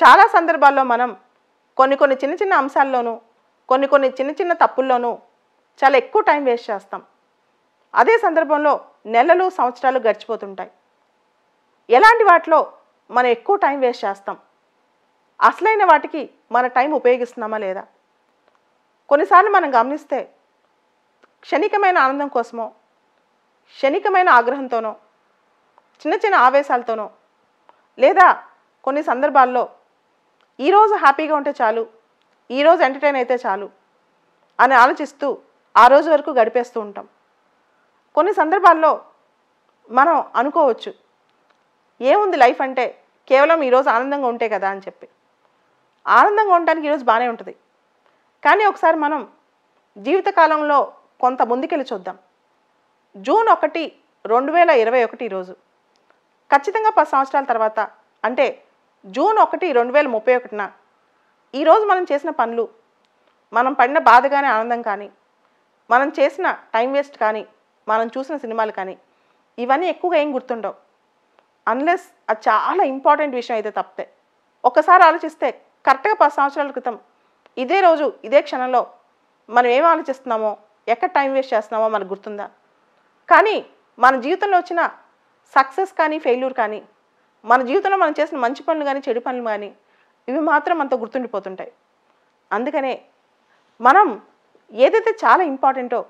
చాలా సందర్భాల్లో మనం కొన్ని కొన్ని చిన్న చిన్న అంశాల్లోనూ కొన్ని కొన్ని చిన్న చిన్న తప్పుల్లోనూ చాలా ఎక్కువ టైం వేస్ట్ చేస్తాం అదే సందర్భంలో నెలలు సంవత్సరాలు గడిచిపోతుంటాయి ఎలాంటి వాటిలో మనం ఎక్కువ టైం వేస్ట్ చేస్తాం అసలైన వాటికి మన టైం ఉపయోగిస్తున్నామా లేదా కొన్నిసార్లు మనం గమనిస్తే క్షణికమైన ఆనందం కోసమో క్షణికమైన ఆగ్రహంతోనో చిన్న చిన్న ఆవేశాలతోనో లేదా కొన్ని సందర్భాల్లో ఈరోజు హ్యాపీగా ఉంటే చాలు ఈరోజు ఎంటర్టైన్ అయితే చాలు అని ఆలోచిస్తూ ఆ రోజు వరకు గడిపేస్తూ ఉంటాం కొన్ని సందర్భాల్లో మనం అనుకోవచ్చు ఏముంది లైఫ్ అంటే కేవలం ఈరోజు ఆనందంగా ఉంటే కదా అని చెప్పి ఆనందంగా ఉండడానికి ఈరోజు బాగానే ఉంటుంది కానీ ఒకసారి మనం జీవితకాలంలో కొంత ముందుకెళ్ళి చూద్దాం జూన్ ఒకటి రెండు వేల ఇరవై ఒకటి ఈరోజు ఖచ్చితంగా పది సంవత్సరాల తర్వాత అంటే జూన్ ఒకటి రెండు వేల ముప్పై ఒకటిన ఈరోజు మనం చేసిన పనులు మనం పడిన బాధ కానీ ఆనందం కానీ మనం చేసిన టైం వేస్ట్ కానీ మనం చూసిన సినిమాలు కానీ ఇవన్నీ ఎక్కువగా ఏం గుర్తుండవు అన్లెస్ అది చాలా ఇంపార్టెంట్ విషయం అయితే తప్పితే ఒకసారి ఆలోచిస్తే కరెక్ట్గా పది సంవత్సరాల క్రితం ఇదే రోజు ఇదే క్షణంలో మనం ఏం ఆలోచిస్తున్నామో ఎక్కడ టైం వేస్ట్ చేస్తున్నామో మనకు గుర్తుందా కానీ మన జీవితంలో వచ్చిన సక్సెస్ కానీ ఫెయిల్యూర్ కానీ మన జీవితంలో మనం చేసిన మంచి పనులు కానీ చెడు పనులు కానీ ఇవి మాత్రం అంత గుర్తుండిపోతుంటాయి అందుకనే మనం ఏదైతే చాలా ఇంపార్టెంటో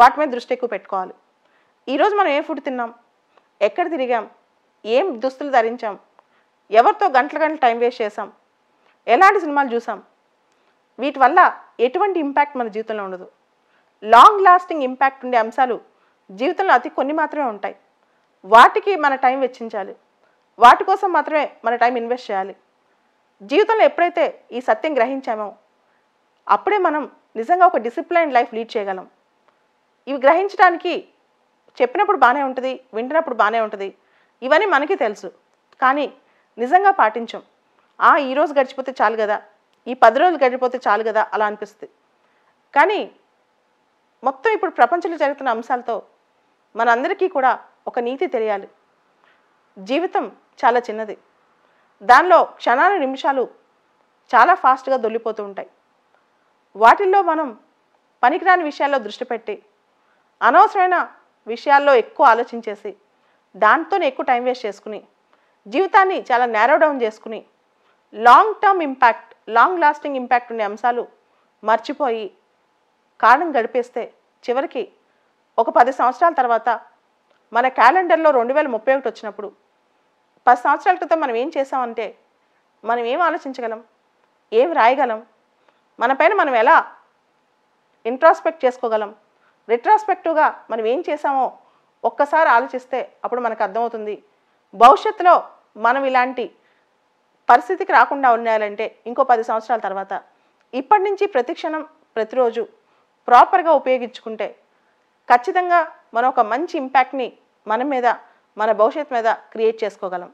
వాటి మీద దృష్టి ఎక్కువ పెట్టుకోవాలి ఈరోజు మనం ఏ ఫుడ్ తిన్నాం ఎక్కడ తిరిగాం ఏం దుస్తులు ధరించాం ఎవరితో గంటల గంటలు టైం వేస్ట్ చేసాం ఎలాంటి సినిమాలు చూసాం వీటి వల్ల ఎటువంటి ఇంపాక్ట్ మన జీవితంలో ఉండదు లాంగ్ లాస్టింగ్ ఇంపాక్ట్ ఉండే అంశాలు జీవితంలో అతి కొన్ని మాత్రమే ఉంటాయి వాటికి మన టైం వెచ్చించాలి వాటి కోసం మాత్రమే మన టైం ఇన్వెస్ట్ చేయాలి జీవితంలో ఎప్పుడైతే ఈ సత్యం గ్రహించామో అప్పుడే మనం నిజంగా ఒక డిసిప్లైన్ లైఫ్ లీడ్ చేయగలం ఇవి గ్రహించడానికి చెప్పినప్పుడు బాగానే ఉంటుంది వింటున్నప్పుడు బాగానే ఉంటుంది ఇవన్నీ మనకి తెలుసు కానీ నిజంగా పాటించం ఆ ఈరోజు గడిచిపోతే చాలు కదా ఈ పది రోజులు గడిచిపోతే చాలు కదా అలా అనిపిస్తుంది కానీ మొత్తం ఇప్పుడు ప్రపంచంలో జరుగుతున్న అంశాలతో మనందరికీ కూడా ఒక నీతి తెలియాలి జీవితం చాలా చిన్నది దానిలో క్షణాల నిమిషాలు చాలా ఫాస్ట్గా దొల్లిపోతూ ఉంటాయి వాటిల్లో మనం పనికిరాని విషయాల్లో దృష్టి పెట్టి అనవసరమైన విషయాల్లో ఎక్కువ ఆలోచించేసి దాంతోనే ఎక్కువ టైం వేస్ట్ చేసుకుని జీవితాన్ని చాలా నేరో డౌన్ చేసుకుని long term impact long lasting impact ఉండే అంశాలు మర్చిపోయి కాలం గడిపేస్తే చివరికి ఒక పది సంవత్సరాల తర్వాత మన క్యాలెండర్లో రెండు వేల ముప్పై ఒకటి వచ్చినప్పుడు పది సంవత్సరాల క్రితం మనం ఏం చేసామంటే మనం ఏం ఆలోచించగలం ఏం రాయగలం మనపైన మనం ఎలా ఇంట్రాస్పెక్ట్ చేసుకోగలం రిట్రాస్పెక్టివ్గా మనం ఏం చేసామో ఒక్కసారి ఆలోచిస్తే అప్పుడు మనకు అర్థమవుతుంది భవిష్యత్తులో మనం ఇలాంటి పరిస్థితికి రాకుండా ఉండాలంటే ఇంకో పది సంవత్సరాల తర్వాత ఇప్పటి నుంచి ప్రతిక్షణం ప్రతిరోజు ప్రాపర్గా ఉపయోగించుకుంటే ఖచ్చితంగా మనం ఒక మంచి ఇంపాక్ట్ని మన మీద మన భవిష్యత్తు మీద క్రియేట్ చేసుకోగలం